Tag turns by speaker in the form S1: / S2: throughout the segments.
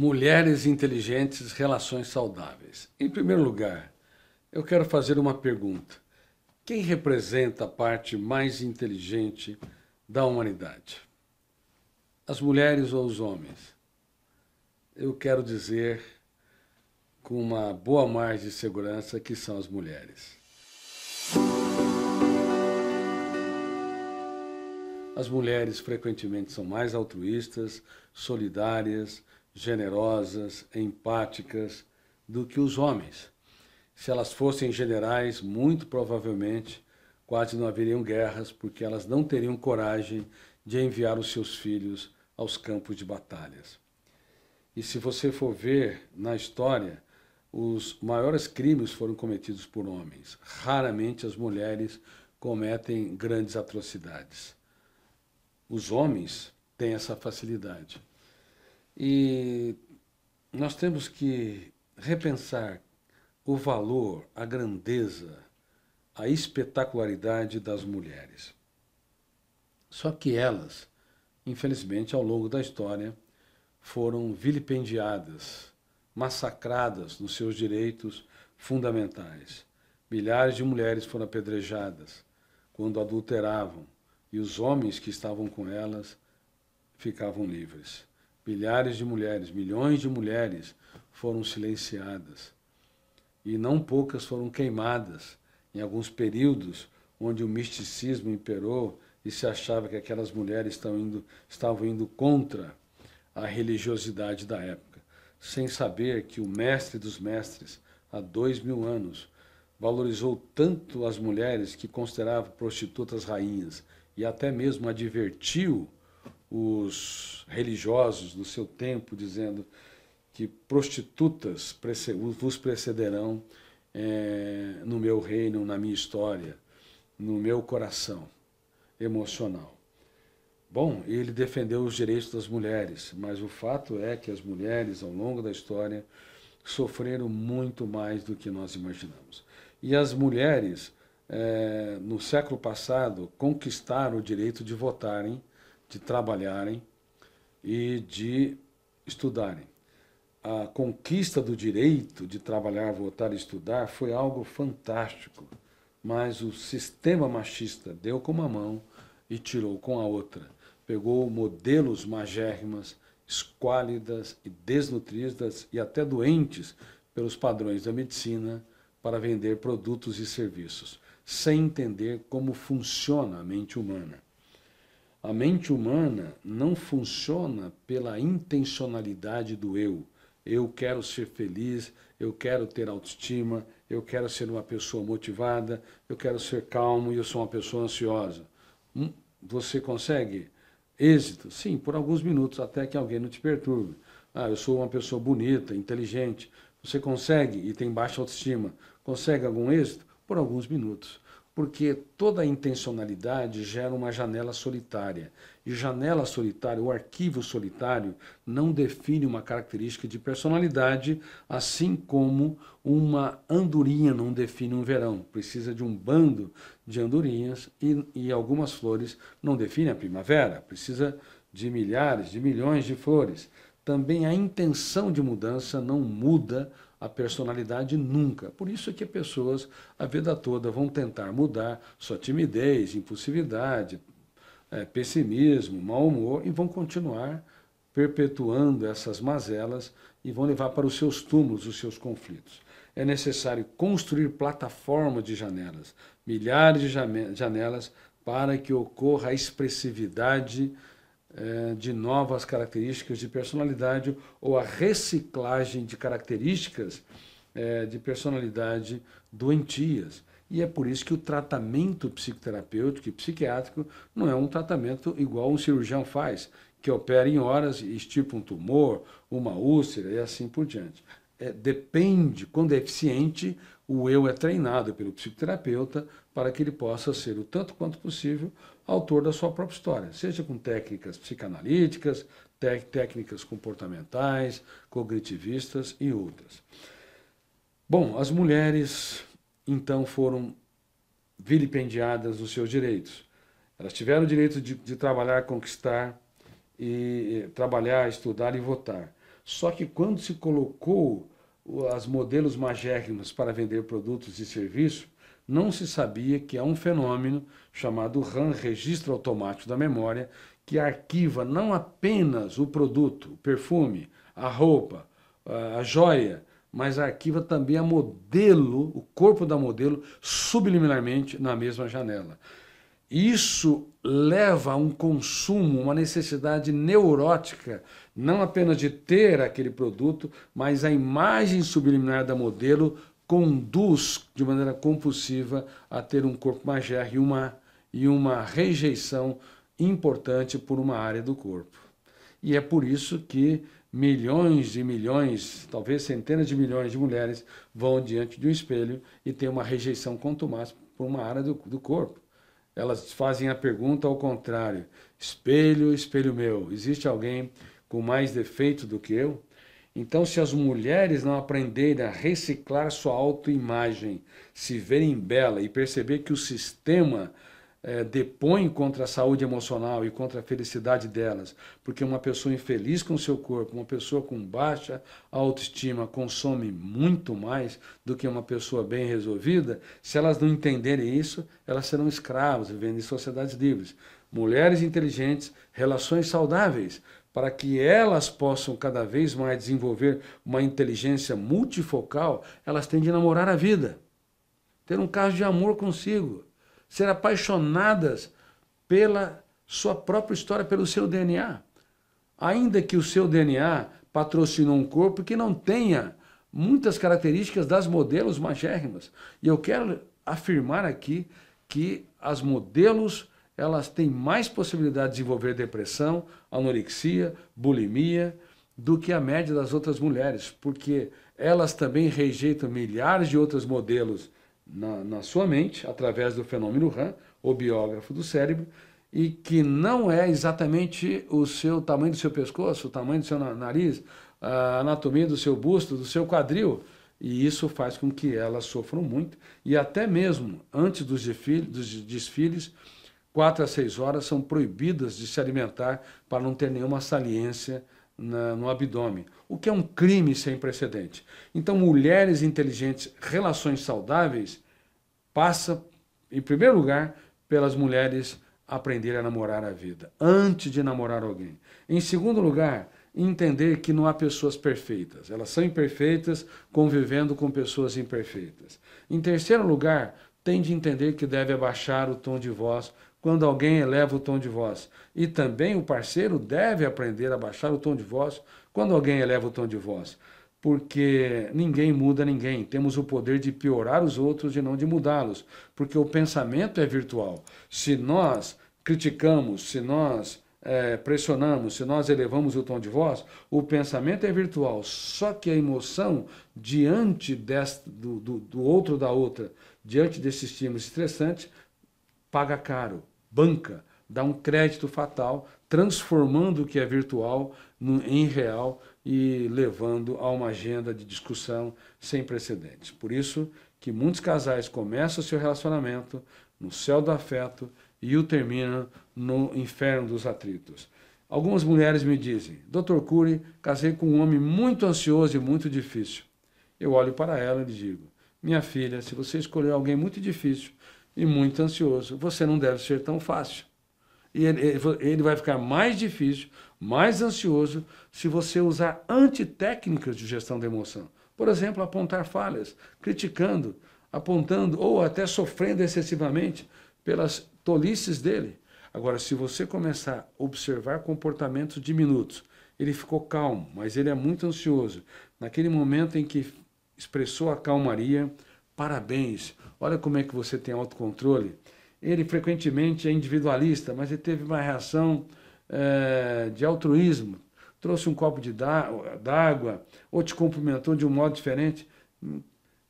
S1: Mulheres inteligentes, relações saudáveis. Em primeiro lugar, eu quero fazer uma pergunta. Quem representa a parte mais inteligente da humanidade? As mulheres ou os homens? Eu quero dizer com uma boa margem de segurança que são as mulheres. As mulheres frequentemente são mais altruístas, solidárias, generosas, empáticas do que os homens. Se elas fossem generais, muito provavelmente quase não haveriam guerras, porque elas não teriam coragem de enviar os seus filhos aos campos de batalhas. E se você for ver na história, os maiores crimes foram cometidos por homens. Raramente as mulheres cometem grandes atrocidades. Os homens têm essa facilidade. E nós temos que repensar o valor, a grandeza, a espetacularidade das mulheres. Só que elas, infelizmente, ao longo da história, foram vilipendiadas, massacradas nos seus direitos fundamentais. Milhares de mulheres foram apedrejadas quando adulteravam, e os homens que estavam com elas ficavam livres. Milhares de mulheres, milhões de mulheres foram silenciadas e não poucas foram queimadas em alguns períodos onde o misticismo imperou e se achava que aquelas mulheres estavam indo, estavam indo contra a religiosidade da época, sem saber que o mestre dos mestres, há dois mil anos, valorizou tanto as mulheres que considerava prostitutas rainhas e até mesmo advertiu os religiosos do seu tempo, dizendo que prostitutas vos precederão é, no meu reino, na minha história, no meu coração emocional. Bom, ele defendeu os direitos das mulheres, mas o fato é que as mulheres, ao longo da história, sofreram muito mais do que nós imaginamos. E as mulheres, é, no século passado, conquistaram o direito de votarem de trabalharem e de estudarem. A conquista do direito de trabalhar, votar e estudar foi algo fantástico, mas o sistema machista deu com uma mão e tirou com a outra. Pegou modelos magérrimas, esquálidas e desnutridas e até doentes pelos padrões da medicina para vender produtos e serviços, sem entender como funciona a mente humana. A mente humana não funciona pela intencionalidade do eu. Eu quero ser feliz, eu quero ter autoestima, eu quero ser uma pessoa motivada, eu quero ser calmo e eu sou uma pessoa ansiosa. Hum, você consegue êxito? Sim, por alguns minutos, até que alguém não te perturbe. Ah, eu sou uma pessoa bonita, inteligente. Você consegue e tem baixa autoestima. Consegue algum êxito? Por alguns minutos porque toda intencionalidade gera uma janela solitária. E janela solitária, o arquivo solitário, não define uma característica de personalidade, assim como uma andorinha não define um verão. Precisa de um bando de andorinhas e, e algumas flores não define a primavera. Precisa de milhares, de milhões de flores também a intenção de mudança não muda a personalidade nunca. Por isso é que pessoas a vida toda vão tentar mudar sua timidez, impulsividade, é, pessimismo, mau humor e vão continuar perpetuando essas mazelas e vão levar para os seus túmulos os seus conflitos. É necessário construir plataformas de janelas, milhares de janelas, para que ocorra a expressividade é, de novas características de personalidade ou a reciclagem de características é, de personalidade doentias. E é por isso que o tratamento psicoterapêutico e psiquiátrico não é um tratamento igual um cirurgião faz, que opera em horas e estipa um tumor, uma úlcera e assim por diante. É, depende, quando é eficiente, o eu é treinado pelo psicoterapeuta para que ele possa ser o tanto quanto possível autor da sua própria história, seja com técnicas psicanalíticas, técnicas comportamentais, cognitivistas e outras. Bom, as mulheres então foram vilipendiadas dos seus direitos. Elas tiveram o direito de, de trabalhar, conquistar, e eh, trabalhar, estudar e votar. Só que quando se colocou as modelos magérrimos para vender produtos e serviços não se sabia que há um fenômeno chamado RAM, registro automático da memória, que arquiva não apenas o produto, o perfume, a roupa, a joia, mas arquiva também a modelo, o corpo da modelo, subliminarmente na mesma janela. Isso leva a um consumo, uma necessidade neurótica, não apenas de ter aquele produto, mas a imagem subliminar da modelo conduz de maneira compulsiva a ter um corpo magérrimo e uma, e uma rejeição importante por uma área do corpo. E é por isso que milhões e milhões, talvez centenas de milhões de mulheres vão diante de um espelho e têm uma rejeição contumaz por uma área do, do corpo elas fazem a pergunta ao contrário: espelho, espelho meu, existe alguém com mais defeito do que eu? Então, se as mulheres não aprenderem a reciclar sua autoimagem, se verem bela e perceber que o sistema é, depõe contra a saúde emocional e contra a felicidade delas, porque uma pessoa infeliz com seu corpo, uma pessoa com baixa autoestima, consome muito mais do que uma pessoa bem resolvida, se elas não entenderem isso, elas serão escravas, vivendo em sociedades livres. Mulheres inteligentes, relações saudáveis, para que elas possam cada vez mais desenvolver uma inteligência multifocal, elas têm de namorar a vida, ter um caso de amor consigo ser apaixonadas pela sua própria história, pelo seu DNA. Ainda que o seu DNA patrocinou um corpo que não tenha muitas características das modelos magérrimas. E eu quero afirmar aqui que as modelos elas têm mais possibilidade de desenvolver depressão, anorexia, bulimia, do que a média das outras mulheres, porque elas também rejeitam milhares de outros modelos na, na sua mente, através do fenômeno RAM, o biógrafo do cérebro, e que não é exatamente o seu o tamanho do seu pescoço, o tamanho do seu nariz, a anatomia do seu busto, do seu quadril. E isso faz com que elas sofram muito. E até mesmo antes dos desfiles, dos desfiles a seis horas são proibidas de se alimentar para não ter nenhuma saliência na, no abdômen, o que é um crime sem precedente. Então, mulheres inteligentes, relações saudáveis, passa, em primeiro lugar, pelas mulheres aprenderem a namorar a vida, antes de namorar alguém. Em segundo lugar, entender que não há pessoas perfeitas. Elas são imperfeitas convivendo com pessoas imperfeitas. Em terceiro lugar, tem de entender que deve abaixar o tom de voz quando alguém eleva o tom de voz. E também o parceiro deve aprender a baixar o tom de voz quando alguém eleva o tom de voz. Porque ninguém muda ninguém. Temos o poder de piorar os outros e não de mudá-los. Porque o pensamento é virtual. Se nós criticamos, se nós é, pressionamos, se nós elevamos o tom de voz, o pensamento é virtual. Só que a emoção diante deste, do, do, do outro, da outra, diante desse estímulo estressante, paga caro, banca, dá um crédito fatal, transformando o que é virtual em real e levando a uma agenda de discussão sem precedentes. Por isso que muitos casais começam seu relacionamento no céu do afeto e o terminam no inferno dos atritos. Algumas mulheres me dizem: Dr. Cury, casei com um homem muito ansioso e muito difícil. Eu olho para ela e digo: Minha filha, se você escolheu alguém muito difícil, e muito ansioso. Você não deve ser tão fácil. E ele, ele vai ficar mais difícil, mais ansioso, se você usar antitécnicas de gestão da emoção. Por exemplo, apontar falhas, criticando, apontando ou até sofrendo excessivamente pelas tolices dele. Agora, se você começar a observar comportamentos diminutos, ele ficou calmo, mas ele é muito ansioso. Naquele momento em que expressou a calmaria, Parabéns, olha como é que você tem autocontrole. Ele frequentemente é individualista, mas ele teve uma reação é, de altruísmo. Trouxe um copo d'água, ou te cumprimentou de um modo diferente.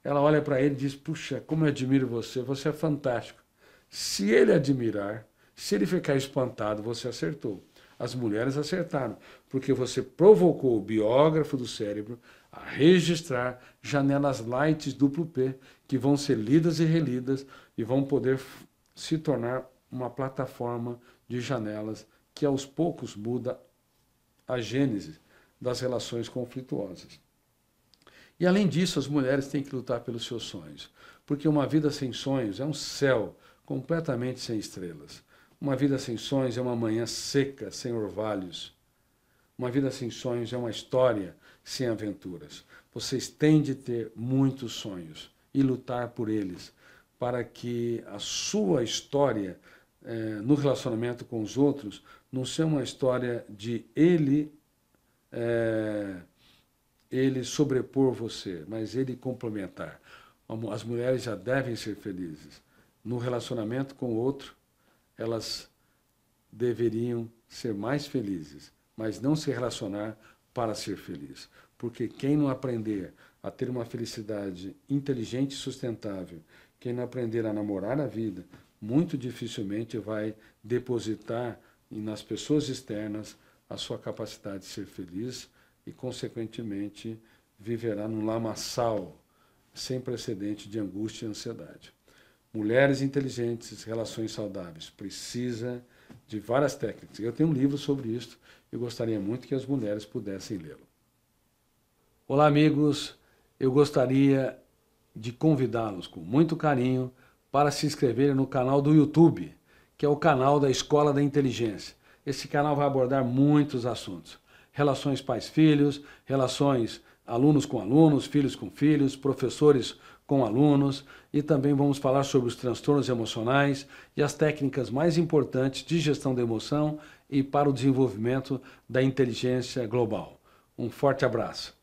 S1: Ela olha para ele e diz: Puxa, como eu admiro você, você é fantástico. Se ele admirar, se ele ficar espantado, você acertou. As mulheres acertaram, porque você provocou o biógrafo do cérebro a registrar janelas light duplo P, que vão ser lidas e relidas e vão poder se tornar uma plataforma de janelas que aos poucos muda a gênese das relações conflituosas. E além disso, as mulheres têm que lutar pelos seus sonhos, porque uma vida sem sonhos é um céu completamente sem estrelas. Uma vida sem sonhos é uma manhã seca, sem orvalhos. Uma vida sem sonhos é uma história sem aventuras. Vocês têm de ter muitos sonhos e lutar por eles, para que a sua história eh, no relacionamento com os outros não seja uma história de ele eh, ele sobrepor você, mas ele complementar. As mulheres já devem ser felizes no relacionamento com o outro elas deveriam ser mais felizes, mas não se relacionar para ser feliz. Porque quem não aprender a ter uma felicidade inteligente e sustentável, quem não aprender a namorar a vida, muito dificilmente vai depositar nas pessoas externas a sua capacidade de ser feliz e, consequentemente, viverá num lamaçal sem precedente de angústia e ansiedade. Mulheres inteligentes, relações saudáveis. Precisa de várias técnicas. Eu tenho um livro sobre isso e gostaria muito que as mulheres pudessem lê-lo. Olá, amigos. Eu gostaria de convidá-los com muito carinho para se inscreverem no canal do YouTube, que é o canal da Escola da Inteligência. Esse canal vai abordar muitos assuntos: relações pais-filhos, relações alunos com alunos, filhos com filhos, professores com alunos e também vamos falar sobre os transtornos emocionais e as técnicas mais importantes de gestão da emoção e para o desenvolvimento da inteligência global. Um forte abraço.